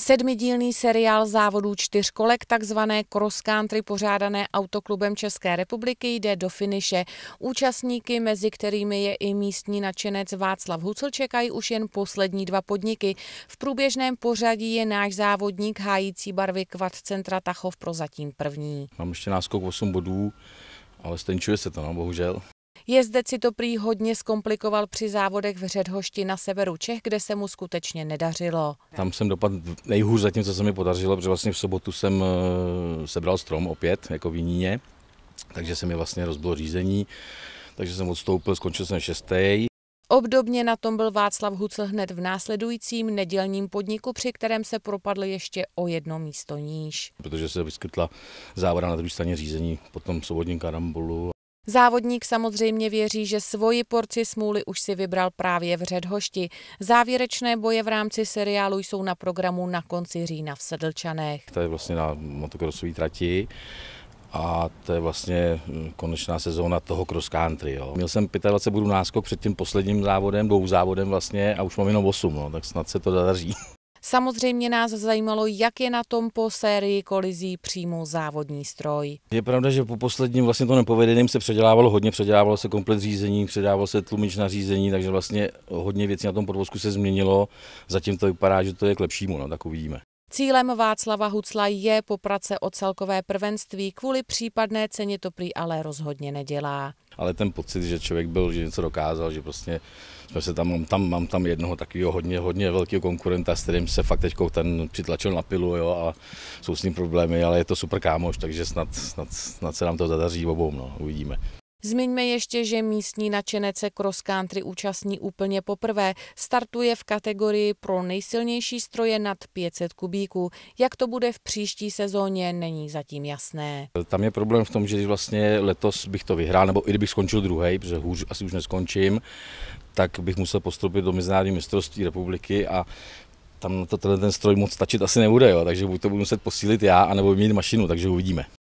Sedmidílný seriál závodů čtyřkolek, takzvané cross country pořádané Autoklubem České republiky, jde do finiše. Účastníky, mezi kterými je i místní nadšenec Václav Hucl, čekají už jen poslední dva podniky. V průběžném pořadí je náš závodník hájící barvy kvad Centra Tachov prozatím první. Mám ještě náskok 8 bodů, ale stenčuje se to, no, bohužel. Jezdec si to prý hodně zkomplikoval při závodech v ředhošti na severu Čech, kde se mu skutečně nedařilo. Tam jsem dopadl nejhůř zatím, co se mi podařilo, protože vlastně v sobotu jsem eh, sebral strom opět, jako v Jiníně, takže se mi vlastně rozbilo řízení, takže jsem odstoupil, skončil jsem šestý. Obdobně na tom byl Václav Hucl hned v následujícím nedělním podniku, při kterém se propadl ještě o jedno místo níž. Protože se vyskytla závada na druhé straně řízení, potom sobotní karambolu. Závodník samozřejmě věří, že svoji porci smůly už si vybral právě v Ředhošti. Závěrečné boje v rámci seriálu jsou na programu na konci října v Sedlčanech. To je vlastně na motokrosové trati a to je vlastně hm, konečná sezóna toho cross country. Jo. Měl jsem 25 budu náskok před tím posledním závodem, dvou závodem vlastně a už mám jenom 8, no, tak snad se to zadaří. Samozřejmě nás zajímalo, jak je na tom po sérii kolizí přímo závodní stroj. Je pravda, že po posledním vlastně to nepovedeným se předělávalo hodně, předělávalo se komplet řízení, předělávalo se tlumič na řízení, takže vlastně hodně věcí na tom podvozku se změnilo. Zatím to vypadá, že to je k lepšímu, no, tak uvidíme. Cílem Václava Hucla je poprat se o celkové prvenství, kvůli případné ceně to prý ale rozhodně nedělá. Ale ten pocit, že člověk byl, že něco dokázal, že prostě jsme se tam, tam, mám tam jednoho takového hodně, hodně velkého konkurenta, s kterým se fakt teď ten přitlačil na pilu jo, a jsou s ním problémy, ale je to super kámoš, takže snad, snad, snad se nám to zadaří obou, no, uvidíme. Zmiňme ještě, že místní nadšenec se cross country účastní úplně poprvé. Startuje v kategorii pro nejsilnější stroje nad 500 kubíků. Jak to bude v příští sezóně, není zatím jasné. Tam je problém v tom, že vlastně letos bych to vyhrál, nebo i kdybych skončil druhý, protože hůř asi už neskončím, tak bych musel postoupit do Mezinárodní mistrovství republiky a tam to, ten stroj moc stačit asi nebude, jo? takže buď to budu muset posílit já, anebo mít mašinu, takže uvidíme.